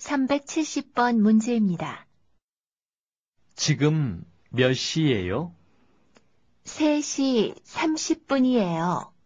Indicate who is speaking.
Speaker 1: 370번 문제입니다.
Speaker 2: 지금 몇 시예요?
Speaker 1: 3시
Speaker 3: 30분이에요.